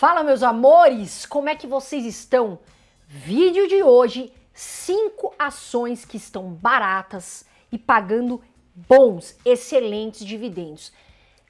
Fala meus amores, como é que vocês estão? Vídeo de hoje, 5 ações que estão baratas e pagando bons, excelentes dividendos.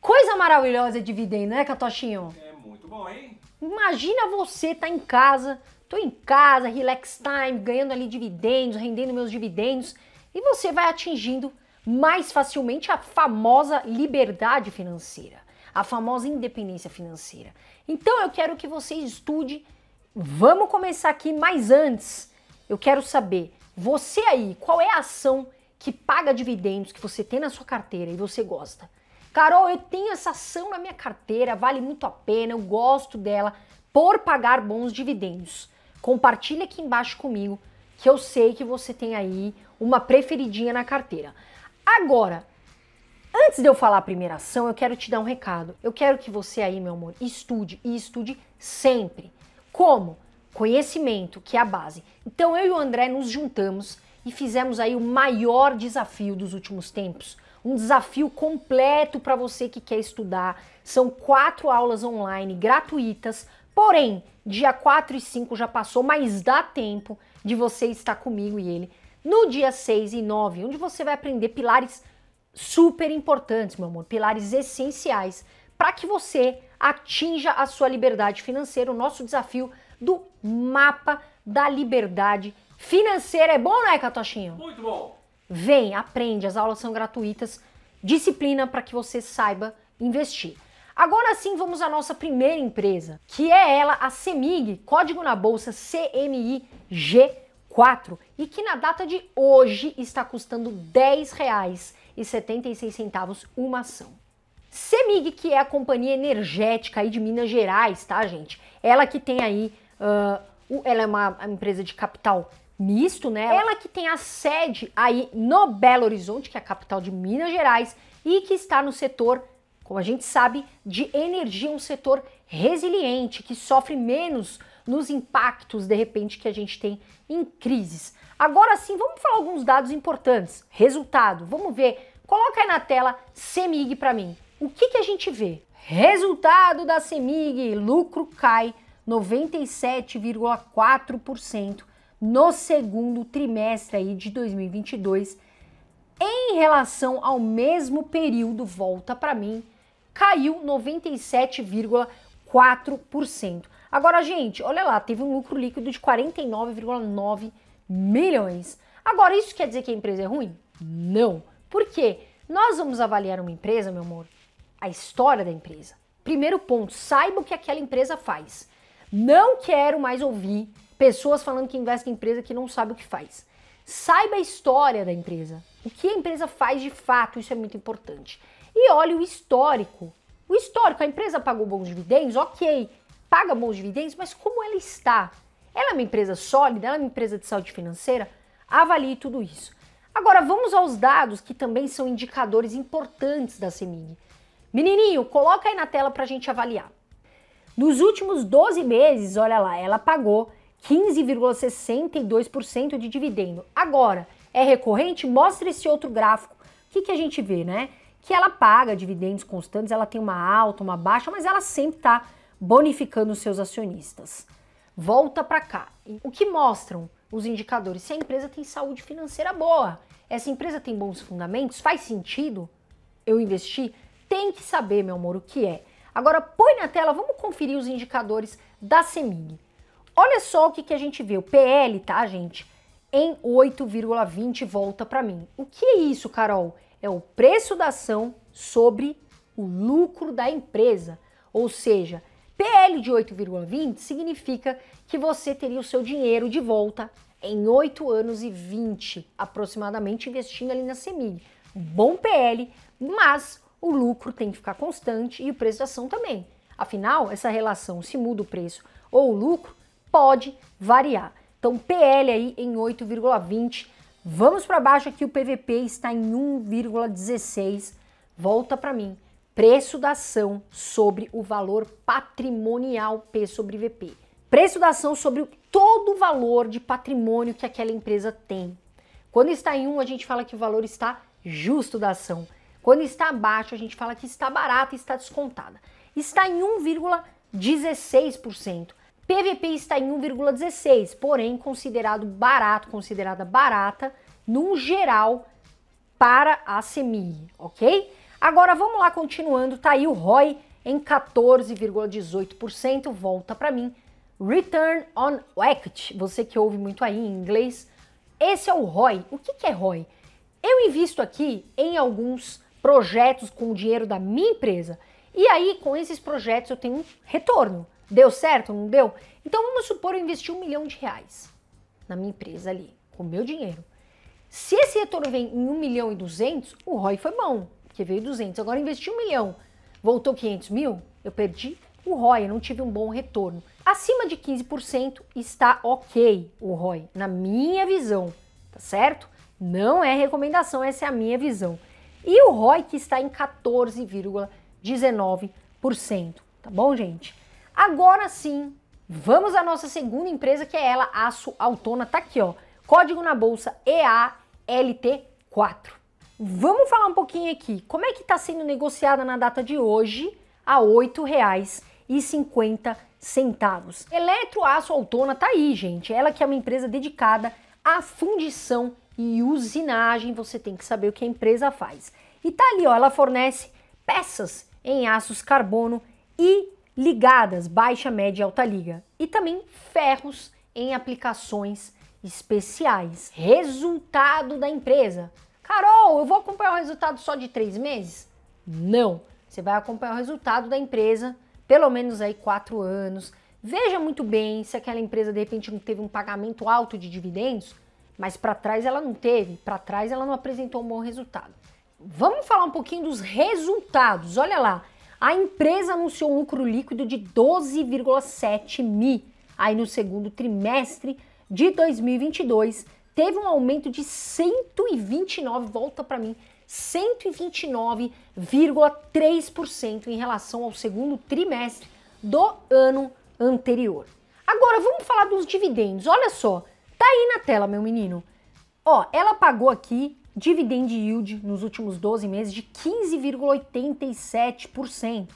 Coisa maravilhosa dividendo, né, Catochinho? É muito bom, hein? Imagina você tá em casa, tô em casa, relax time, ganhando ali dividendos, rendendo meus dividendos, e você vai atingindo mais facilmente a famosa liberdade financeira a famosa independência financeira. Então eu quero que você estude. Vamos começar aqui, mas antes eu quero saber, você aí, qual é a ação que paga dividendos que você tem na sua carteira e você gosta? Carol, eu tenho essa ação na minha carteira, vale muito a pena, eu gosto dela por pagar bons dividendos. Compartilha aqui embaixo comigo que eu sei que você tem aí uma preferidinha na carteira. Agora, Antes de eu falar a primeira ação, eu quero te dar um recado. Eu quero que você aí, meu amor, estude e estude sempre. Como? Conhecimento, que é a base. Então eu e o André nos juntamos e fizemos aí o maior desafio dos últimos tempos. Um desafio completo para você que quer estudar. São quatro aulas online gratuitas. Porém, dia 4 e 5 já passou, mas dá tempo de você estar comigo e ele no dia 6 e 9, onde você vai aprender pilares super importantes, meu amor, pilares essenciais para que você atinja a sua liberdade financeira, o nosso desafio do mapa da liberdade financeira. É bom, não é, Catochinho? Muito bom. Vem, aprende, as aulas são gratuitas. Disciplina para que você saiba investir. Agora sim, vamos à nossa primeira empresa, que é ela, a CEMIG, código na bolsa CMIG4, e que na data de hoje está custando R$ 10,00 1,76 uma ação. CEMIG, que é a companhia energética aí de Minas Gerais, tá, gente? Ela que tem aí, uh, ela é uma empresa de capital misto, né? Ela que tem a sede aí no Belo Horizonte, que é a capital de Minas Gerais, e que está no setor, como a gente sabe, de energia, um setor resiliente, que sofre menos nos impactos de repente que a gente tem em crises. Agora sim, vamos falar alguns dados importantes. Resultado, vamos ver. Coloca aí na tela CEMIG para mim. O que, que a gente vê? Resultado da CEMIG, lucro cai 97,4% no segundo trimestre aí de 2022 em relação ao mesmo período, volta para mim, caiu 97,4%. Agora, gente, olha lá, teve um lucro líquido de 49,9 milhões. Agora, isso quer dizer que a empresa é ruim? Não. Por quê? Nós vamos avaliar uma empresa, meu amor, a história da empresa. Primeiro ponto, saiba o que aquela empresa faz. Não quero mais ouvir pessoas falando que investem em empresa que não sabe o que faz. Saiba a história da empresa. O que a empresa faz de fato, isso é muito importante. E olhe o histórico. O histórico, a empresa pagou bons dividendos, ok paga bons dividendos, mas como ela está? Ela é uma empresa sólida? Ela é uma empresa de saúde financeira? Avalie tudo isso. Agora vamos aos dados que também são indicadores importantes da CEMIG. Menininho, coloca aí na tela para a gente avaliar. Nos últimos 12 meses, olha lá, ela pagou 15,62% de dividendo. Agora, é recorrente? Mostra esse outro gráfico. O que, que a gente vê, né? Que ela paga dividendos constantes, ela tem uma alta, uma baixa, mas ela sempre está bonificando seus acionistas. Volta para cá. O que mostram os indicadores? Se a empresa tem saúde financeira boa, essa empresa tem bons fundamentos, faz sentido eu investir? Tem que saber, meu amor, o que é. Agora põe na tela, vamos conferir os indicadores da Semig. Olha só o que, que a gente vê, o PL, tá, gente? Em 8,20 volta para mim. O que é isso, Carol? É o preço da ação sobre o lucro da empresa. Ou seja, PL de 8,20 significa que você teria o seu dinheiro de volta em 8 anos e 20 aproximadamente investindo ali na Semig. Bom PL, mas o lucro tem que ficar constante e o preço da ação também. Afinal, essa relação se muda o preço ou o lucro pode variar. Então PL aí em 8,20. Vamos para baixo aqui o PVP está em 1,16. Volta para mim. Preço da ação sobre o valor patrimonial P sobre VP. Preço da ação sobre todo o valor de patrimônio que aquela empresa tem. Quando está em 1, um, a gente fala que o valor está justo da ação. Quando está abaixo, a gente fala que está barata e está descontada. Está em 1,16%. PVP está em 1,16, porém considerado barato, considerada barata, num geral para a CMI, ok? Agora vamos lá continuando, tá aí o ROI em 14,18%, volta para mim. Return on Equity, você que ouve muito aí em inglês, esse é o ROI. O que, que é ROI? Eu invisto aqui em alguns projetos com o dinheiro da minha empresa e aí com esses projetos eu tenho um retorno. Deu certo? Não deu? Então vamos supor eu investi um milhão de reais na minha empresa ali, com o meu dinheiro. Se esse retorno vem em 1 milhão e 200, o ROI foi bom porque veio 200. Agora investi um milhão, voltou 500 mil, eu perdi o ROI, eu não tive um bom retorno. Acima de 15% está ok o ROI, na minha visão, tá certo? Não é recomendação, essa é a minha visão. E o ROI que está em 14,19%, tá bom, gente? Agora sim, vamos à nossa segunda empresa, que é ela, Aço Autona, tá aqui, ó. Código na bolsa EALT4. Vamos falar um pouquinho aqui. Como é que está sendo negociada na data de hoje a R$ 8,50? Centavos. Eletroaço Autona tá aí, gente. Ela que é uma empresa dedicada à fundição e usinagem. Você tem que saber o que a empresa faz. E tá ali, ó, ela fornece peças em aços carbono e ligadas, baixa, média e alta liga. E também ferros em aplicações especiais. Resultado da empresa: Carol, eu vou acompanhar o resultado só de três meses? Não. Você vai acompanhar o resultado da empresa pelo menos aí quatro anos. Veja muito bem se aquela empresa de repente não teve um pagamento alto de dividendos, mas para trás ela não teve, para trás ela não apresentou um bom resultado. Vamos falar um pouquinho dos resultados. Olha lá, a empresa anunciou um lucro líquido de 12,7 mil aí no segundo trimestre de 2022, teve um aumento de 129, volta para mim, 129,3% em relação ao segundo trimestre do ano anterior. Agora vamos falar dos dividendos. Olha só, tá aí na tela, meu menino. Ó, ela pagou aqui dividend yield nos últimos 12 meses de 15,87%.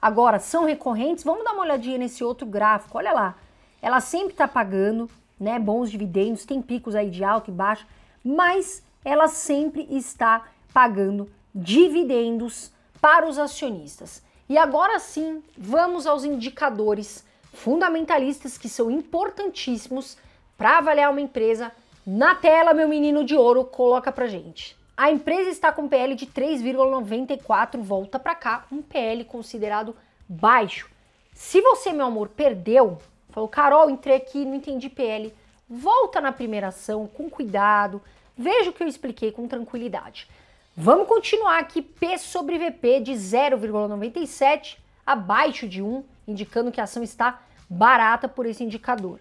Agora, são recorrentes? Vamos dar uma olhadinha nesse outro gráfico. Olha lá. Ela sempre está pagando né, bons dividendos, tem picos aí de alto e baixo, mas ela sempre está pagando dividendos para os acionistas. E agora sim, vamos aos indicadores fundamentalistas que são importantíssimos para avaliar uma empresa. Na tela, meu menino de ouro, coloca pra gente. A empresa está com PL de 3,94, volta para cá, um PL considerado baixo. Se você, meu amor, perdeu Falou, Carol, entrei aqui, não entendi PL. Volta na primeira ação com cuidado, veja o que eu expliquei com tranquilidade. Vamos continuar aqui, P sobre VP de 0,97 abaixo de 1, indicando que a ação está barata por esse indicador.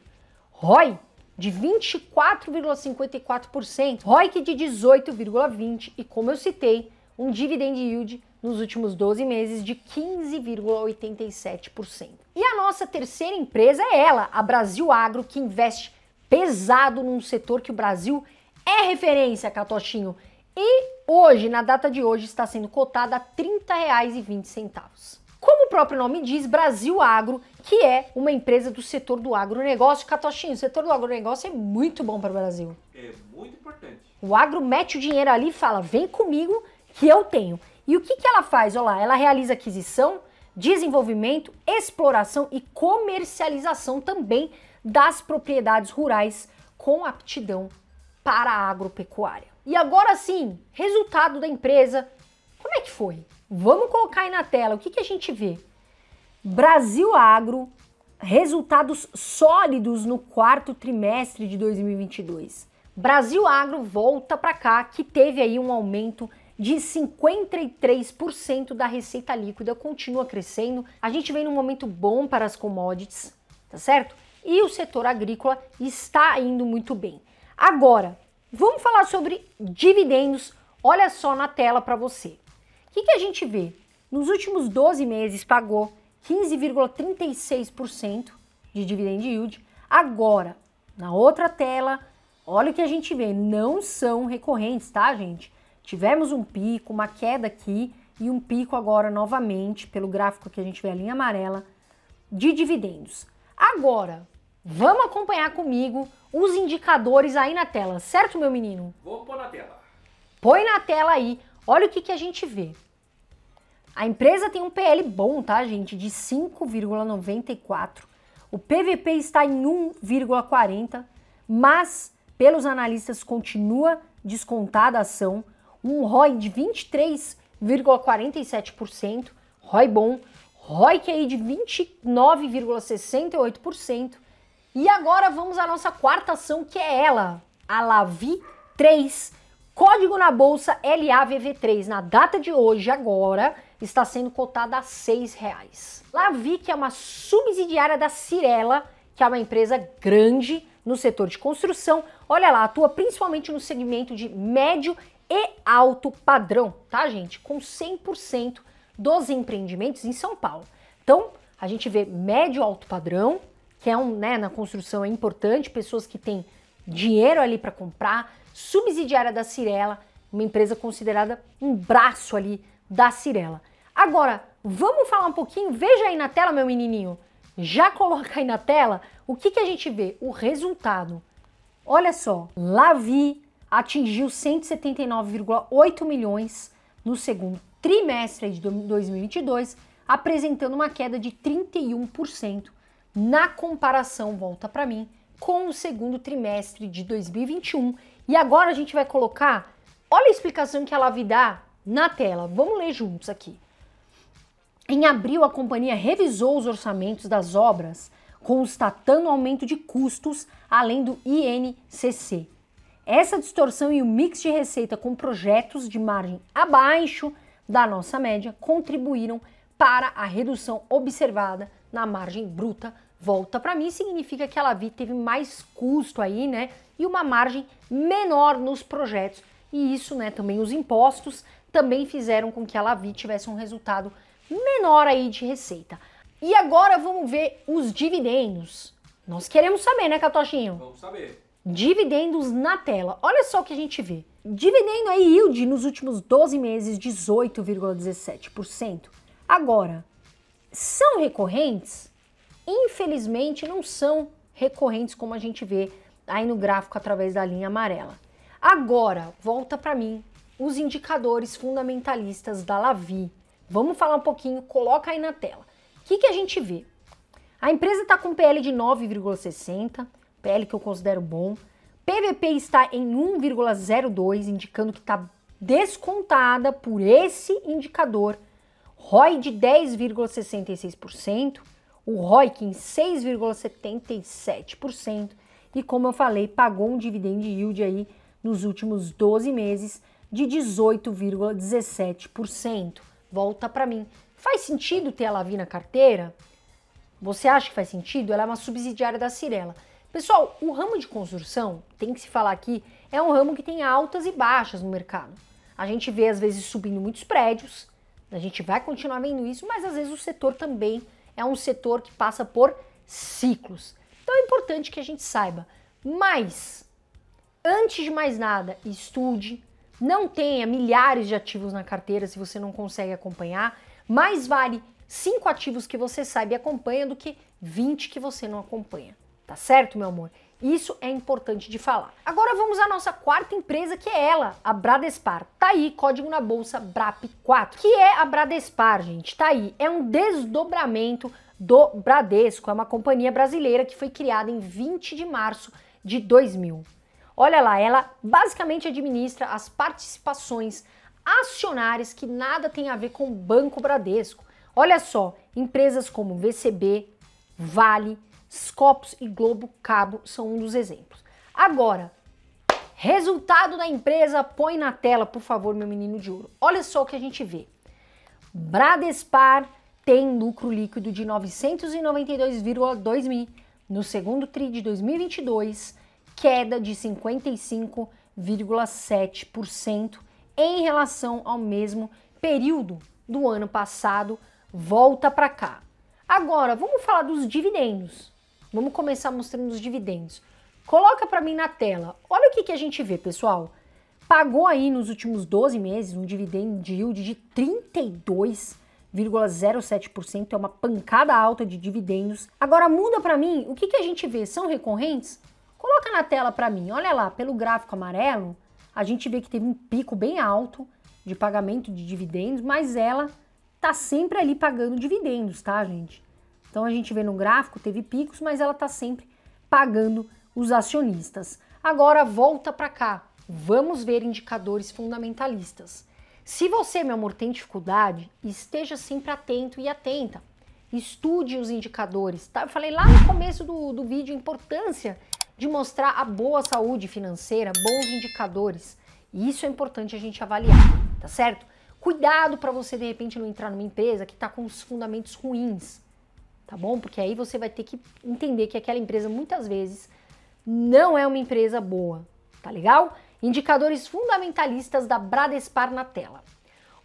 ROI de 24,54%, ROIC é de 18,20% e, como eu citei, um dividend yield nos últimos 12 meses de 15,87%. E a nossa terceira empresa é ela, a Brasil Agro, que investe pesado num setor que o Brasil é referência, Catochinho. E hoje, na data de hoje, está sendo cotada a R$ 30,20. Como o próprio nome diz, Brasil Agro, que é uma empresa do setor do agronegócio. Catochinho, o setor do agronegócio é muito bom para o Brasil. É muito importante. O agro mete o dinheiro ali e fala: vem comigo que eu tenho. E o que, que ela faz? Olha lá, ela realiza aquisição, desenvolvimento, exploração e comercialização também das propriedades rurais com aptidão para a agropecuária. E agora sim, resultado da empresa, como é que foi? Vamos colocar aí na tela o que, que a gente vê. Brasil Agro, resultados sólidos no quarto trimestre de 2022. Brasil Agro volta para cá, que teve aí um aumento de 53% da receita líquida continua crescendo. A gente vem num momento bom para as commodities, tá certo? E o setor agrícola está indo muito bem. Agora, vamos falar sobre dividendos. Olha só na tela para você. O que, que a gente vê? Nos últimos 12 meses pagou 15,36% de dividend yield. Agora, na outra tela, olha o que a gente vê, não são recorrentes, tá, gente? Tivemos um pico, uma queda aqui e um pico agora novamente, pelo gráfico que a gente vê a linha amarela, de dividendos. Agora, vamos acompanhar comigo os indicadores aí na tela, certo, meu menino? Vou pôr na tela. Põe na tela aí, olha o que, que a gente vê. A empresa tem um PL bom, tá, gente? De 5,94. O PVP está em 1,40, mas pelos analistas continua descontada a ação um ROI de 23,47%, ROI bom, que aí de 29,68%. E agora vamos à nossa quarta ação, que é ela, a Lavi 3. Código na bolsa LAVV3, na data de hoje, agora, está sendo cotada a R$ 6,00. Lavi, que é uma subsidiária da Cirela, que é uma empresa grande no setor de construção, olha lá, atua principalmente no segmento de médio e alto padrão, tá, gente? Com 100% dos empreendimentos em São Paulo. Então, a gente vê médio alto padrão, que é um, né, na construção é importante, pessoas que têm dinheiro ali para comprar, subsidiária da Cirela, uma empresa considerada um braço ali da Cirela. Agora, vamos falar um pouquinho, veja aí na tela, meu menininho, já coloca aí na tela o que, que a gente vê, o resultado. Olha só, Lavi, atingiu 179,8 milhões no segundo trimestre de 2022, apresentando uma queda de 31% na comparação, volta para mim, com o segundo trimestre de 2021. E agora a gente vai colocar, olha a explicação que a Lavi dá na tela. Vamos ler juntos aqui. Em abril, a companhia revisou os orçamentos das obras, constatando aumento de custos além do INCC. Essa distorção e o mix de receita com projetos de margem abaixo da nossa média contribuíram para a redução observada na margem bruta. Volta para mim significa que a Lavi teve mais custo aí, né? E uma margem menor nos projetos. E isso, né, também os impostos também fizeram com que a Lavi tivesse um resultado menor aí de receita. E agora vamos ver os dividendos. Nós queremos saber, né, Catochinho? Vamos saber. Dividendos na tela. Olha só o que a gente vê. Dividendo é yield nos últimos 12 meses 18,17%. Agora, são recorrentes? Infelizmente não são recorrentes como a gente vê aí no gráfico através da linha amarela. Agora, volta para mim os indicadores fundamentalistas da Lavi. Vamos falar um pouquinho, coloca aí na tela. O que, que a gente vê? A empresa está com PL de 9,60, PL que eu considero bom. PVP está em 1,02, indicando que está descontada por esse indicador. ROI de 10,66%, o ROIC em 6,77%, e como eu falei, pagou um dividend yield aí nos últimos 12 meses de 18,17%. Volta para mim. Faz sentido ter a Lavi na carteira? Você acha que faz sentido? Ela é uma subsidiária da Cirela. Pessoal, o ramo de construção, tem que se falar aqui, é um ramo que tem altas e baixas no mercado. A gente vê às vezes subindo muitos prédios, a gente vai continuar vendo isso, mas às vezes o setor também é um setor que passa por ciclos. Então é importante que a gente saiba. Mas, antes de mais nada, estude, não tenha milhares de ativos na carteira se você não consegue acompanhar. Mais vale cinco ativos que você sabe e acompanha do que 20 que você não acompanha. Tá certo, meu amor? Isso é importante de falar. Agora vamos à nossa quarta empresa, que é ela, a Bradespar. Tá aí, código na bolsa BRAP4. Que é a Bradespar, gente? Tá aí. É um desdobramento do Bradesco. É uma companhia brasileira que foi criada em 20 de março de 2000. Olha lá, ela basicamente administra as participações acionárias que nada tem a ver com o Banco Bradesco. Olha só, empresas como VCB, Vale, Scopus e Globo Cabo são um dos exemplos. Agora, resultado da empresa, põe na tela, por favor, meu menino de ouro. Olha só o que a gente vê. Bradespar tem lucro líquido de 992,2 mil no segundo TRI de 2022, queda de 55,7% em relação ao mesmo período do ano passado, volta para cá. Agora, vamos falar dos dividendos. Vamos começar mostrando os dividendos. Coloca para mim na tela. Olha o que, que a gente vê, pessoal. Pagou aí nos últimos 12 meses um dividend yield de 32,07%. É uma pancada alta de dividendos. Agora muda para mim. O que, que a gente vê? São recorrentes? Coloca na tela para mim. Olha lá, pelo gráfico amarelo, a gente vê que teve um pico bem alto de pagamento de dividendos, mas ela tá sempre ali pagando dividendos, tá, gente? Então a gente vê no gráfico, teve picos, mas ela está sempre pagando os acionistas. Agora volta para cá. Vamos ver indicadores fundamentalistas. Se você, meu amor, tem dificuldade, esteja sempre atento e atenta. Estude os indicadores. Tá? Eu falei lá no começo do, do vídeo a importância de mostrar a boa saúde financeira, bons indicadores. E isso é importante a gente avaliar, tá certo? Cuidado para você de repente não entrar numa empresa que está com os fundamentos ruins tá bom? Porque aí você vai ter que entender que aquela empresa muitas vezes não é uma empresa boa, tá legal? Indicadores fundamentalistas da Bradespar na tela.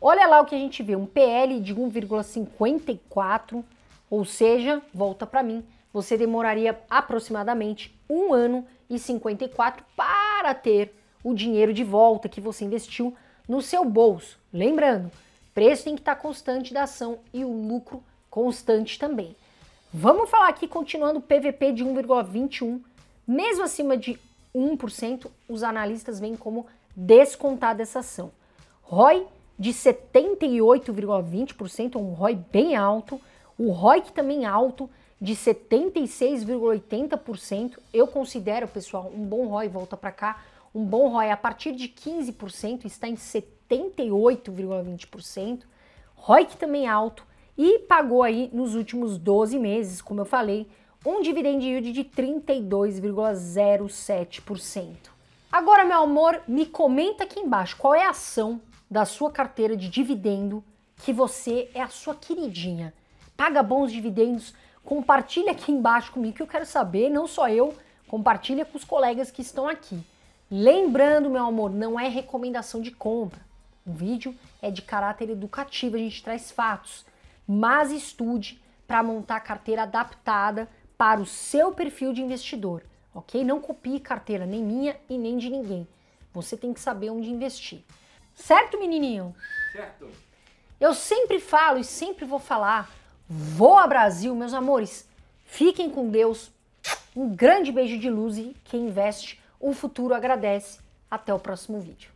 Olha lá o que a gente vê, um PL de 1,54, ou seja, volta para mim, você demoraria aproximadamente um ano e 54 para ter o dinheiro de volta que você investiu no seu bolso. Lembrando, preço tem que estar constante da ação e o lucro constante também. Vamos falar aqui, continuando, PVP de 1,21, mesmo acima de 1%, os analistas veem como descontada essa ação. ROI de 78,20%, um ROI bem alto. O ROI que também é alto, de 76,80%. Eu considero, pessoal, um bom ROI, volta para cá, um bom ROI a partir de 15% está em 78,20%. ROI que também é alto, e pagou aí nos últimos 12 meses, como eu falei, um dividend yield de 32,07%. Agora, meu amor, me comenta aqui embaixo qual é a ação da sua carteira de dividendo que você é a sua queridinha. Paga bons dividendos, compartilha aqui embaixo comigo que eu quero saber, não só eu, compartilha com os colegas que estão aqui. Lembrando, meu amor, não é recomendação de compra. O vídeo é de caráter educativo, a gente traz fatos mas estude para montar carteira adaptada para o seu perfil de investidor, ok? Não copie carteira nem minha e nem de ninguém. Você tem que saber onde investir. Certo, menininho? Certo. Eu sempre falo e sempre vou falar: vou a Brasil, meus amores. Fiquem com Deus. Um grande beijo de luz e quem investe, o futuro agradece. Até o próximo vídeo.